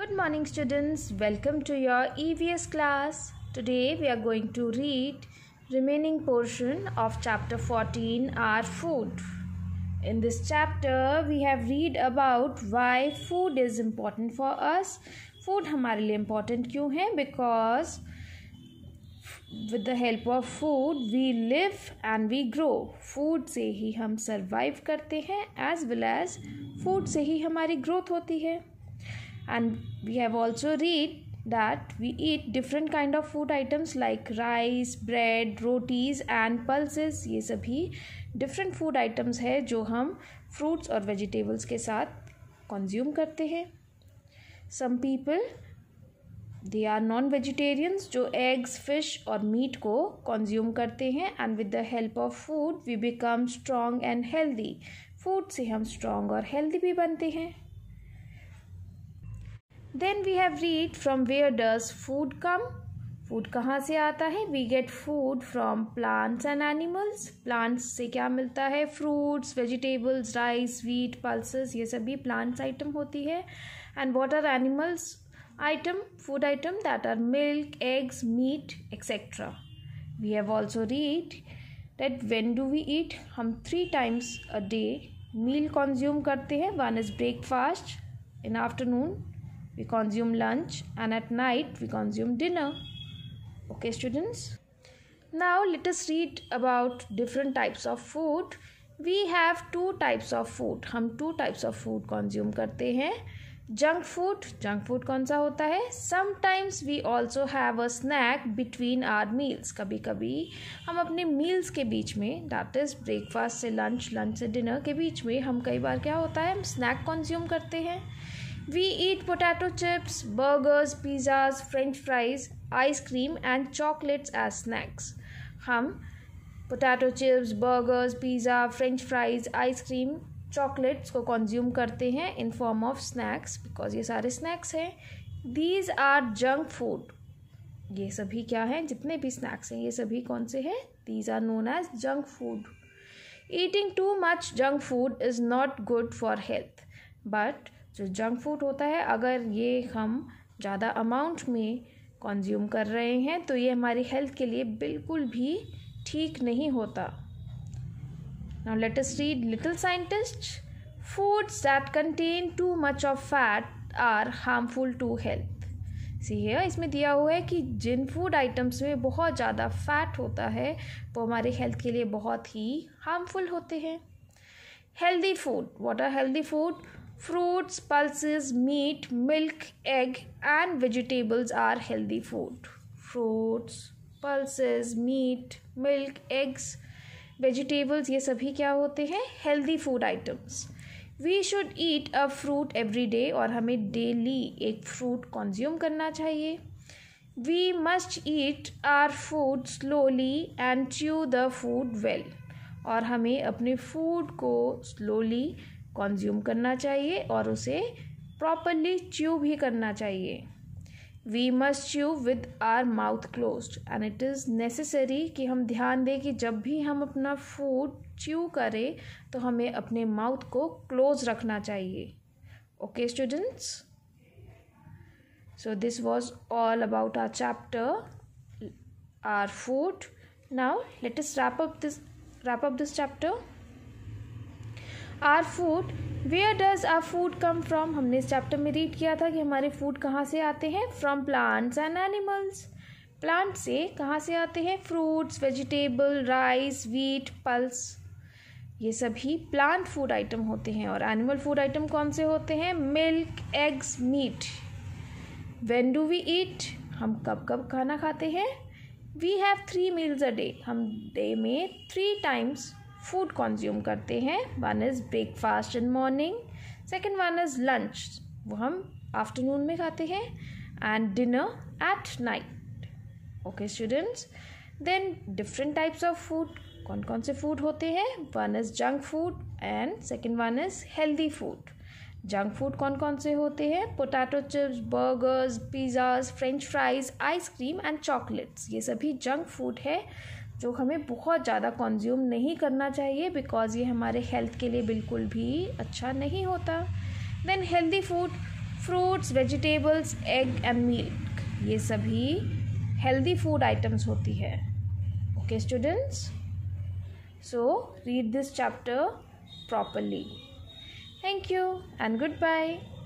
Good morning students, welcome to your EVS class. Today we are going to read remaining portion of chapter 14 our food. In this chapter we have read about why food is important for us. Food हमारे लिए important क्यों है? Because with the help of food we live and we grow. Food से ही हम survive करते हैं as well as food से ही हमारी growth होती है. and we have also read that we eat different kind of food items like rice bread rotis and pulses ये सभी different food items है जो हम fruits और vegetables के साथ consume करते हैं some people they are non vegetarians जो eggs fish और meat को consume करते हैं and with the help of food we become strong and healthy food से हम strong और healthy भी बनते हैं then we have read from where does food come food कहाँ से आता है we get food from plants and animals plants से क्या मिलता है fruits vegetables rice wheat pulses ये सभी प्लांट्स आइटम होती है and what are animals item food item that are milk eggs meat etcetera we have also read that when do we eat हम three times a day meal consume करते हैं one is breakfast in afternoon we consume lunch and at night we consume dinner okay students now let us read about different types of food we have two types of food hum two types of food consume karte hain junk food junk food kaun sa hota hai sometimes we also have a snack between our meals kabhi kabhi hum apne meals ke beech mein that is breakfast se lunch lunch se dinner ke beech mein hum kai baar kya hota hai hum snack consume karte hain We eat potato chips, burgers, pizzas, french fries, ice cream, and chocolates as snacks. हम potato chips burgers pizza French fries ice cream chocolates को consume करते हैं in form of snacks because ये सारे snacks हैं these are junk food ये सभी क्या हैं जितने भी स्नैक्स हैं ये सभी कौन से हैं these are known as junk food eating too much junk food is not good for health but जो जंक फूड होता है अगर ये हम ज़्यादा अमाउंट में कंज्यूम कर रहे हैं तो ये हमारी हेल्थ के लिए बिल्कुल भी ठीक नहीं होता now let us read little scientist foods that contain too much of fat are harmful to health see है इसमें दिया हुआ है कि जिन फूड आइटम्स में बहुत ज़्यादा फैट होता है वो हमारे हेल्थ के लिए बहुत ही हार्मफुल होते हैं healthy food what are healthy food Fruits, pulses, meat, milk, egg, and vegetables are healthy food. Fruits, pulses, meat, milk, eggs, vegetables ये सभी क्या होते हैं healthy food items we should eat a fruit every day और हमें daily एक fruit consume करना चाहिए we must eat our food slowly and chew the food well और हमें अपने फूड को स्लोली कंज्यूम करना चाहिए और उसे प्रॉपरली च्यू भी करना चाहिए we must chew with our mouth close and it is necessary कि हम ध्यान दें कि जब भी हम अपना फूड च्यू करें तो हमें अपने माउथ को क्लोज रखना चाहिए okay students so this was all about our chapter our food now let us wrap up this wrap up this chapter our food where does our food come from हमने इस chapter में read किया था कि हमारे food कहाँ से आते हैं from plants and animals plant से कहाँ से आते हैं fruits vegetable rice wheat pulse ये सभी प्लांट फूड आइटम होते हैं और एनिमल फूड आइटम कौन से होते हैं milk eggs meat when do we eat हम कब कब खाना खाते हैं we have three meals a day हम डे में थ्री टाइम्स फूड कंज्यूम करते हैं one is breakfast in morning second one is lunch वो हम आफ्टरनून में खाते हैं and dinner at night okay students then different types of food कौन कौन से फूड होते हैं one is junk food and second one is healthy food junk food कौन कौन से होते हैं potato chips burgers pizzas French fries ice cream and chocolates ये सभी जंक फूड है जो हमें बहुत ज़्यादा कंज्यूम नहीं करना चाहिए बिकॉज़ ये हमारे हेल्थ के लिए बिल्कुल भी अच्छा नहीं होता then healthy food fruits vegetables egg and milk ये सभी हेल्दी फूड आइटम्स होती है okay students so read this chapter properly thank you and good bye